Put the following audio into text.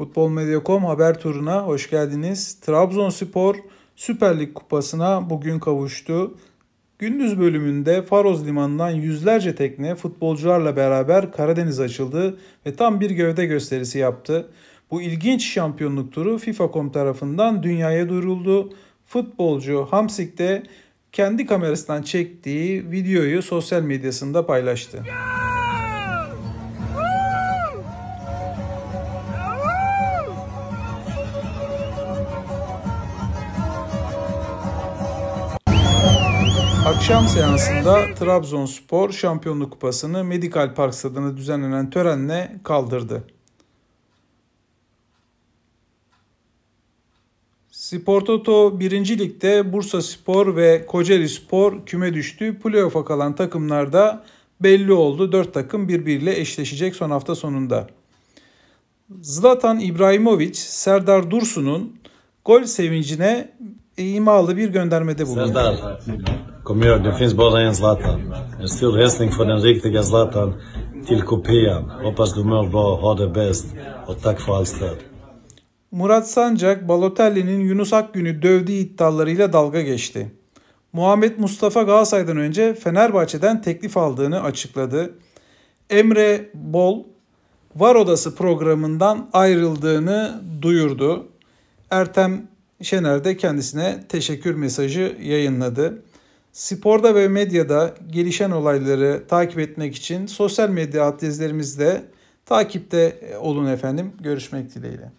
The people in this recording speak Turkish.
Futbol Medya.com haber turuna hoş geldiniz. Trabzonspor Süper Lig kupasına bugün kavuştu. Gündüz bölümünde Faroz Limanı'ndan yüzlerce tekne futbolcularla beraber Karadeniz açıldı ve tam bir gövde gösterisi yaptı. Bu ilginç şampiyonluk turu FIFA.com tarafından dünyaya duyuruldu. Futbolcu Hamsik de kendi kamerasından çektiği videoyu sosyal medyasında paylaştı. Yeah! Akşam seansında Trabzonspor Şampiyonluk Kupası'nı Medical Park Stadı'na düzenlenen törenle kaldırdı. Spor Toto 1. Lig'de Bursa Spor ve Kocaeli Spor küme düştü. Playoff'a kalan takımlarda belli oldu. 4 takım birbiriyle eşleşecek son hafta sonunda. Zlatan İbrahimovic, Serdar Dursun'un gol sevincine imalı bir göndermede bulundu. Serdar. Komior, det finns bara en Zlatan. En stor hälsning för den riktiga Zlatan till kopian. Hoppas du mår bra, ha det bäst och tack för allt stöd. Murat Sancak, Balotelli'nin Yunus Akgün'ü dövdüğü iddialarıyla dalga geçti. Muhammed Mustafa Galatasaray'dan önce Fenerbahçe'den teklif aldığını açıkladı. Emre Bol, Var Odası programından ayrıldığını duyurdu. Ertem Şener de kendisine teşekkür mesajı yayınladı. Sporda ve medyada gelişen olayları takip etmek için sosyal medya adreslerimizde takipte olun efendim. Görüşmek dileğiyle.